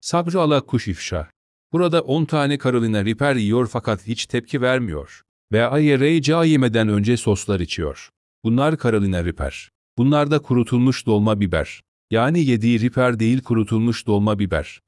Sabri ala kuş ifşa. Burada 10 tane Carolina Reaper yiyor fakat hiç tepki vermiyor. Ve IRA'ca yemeden önce soslar içiyor. Bunlar Carolina Reaper. Bunlar da kurutulmuş dolma biber. Yani yediği Reaper değil kurutulmuş dolma biber.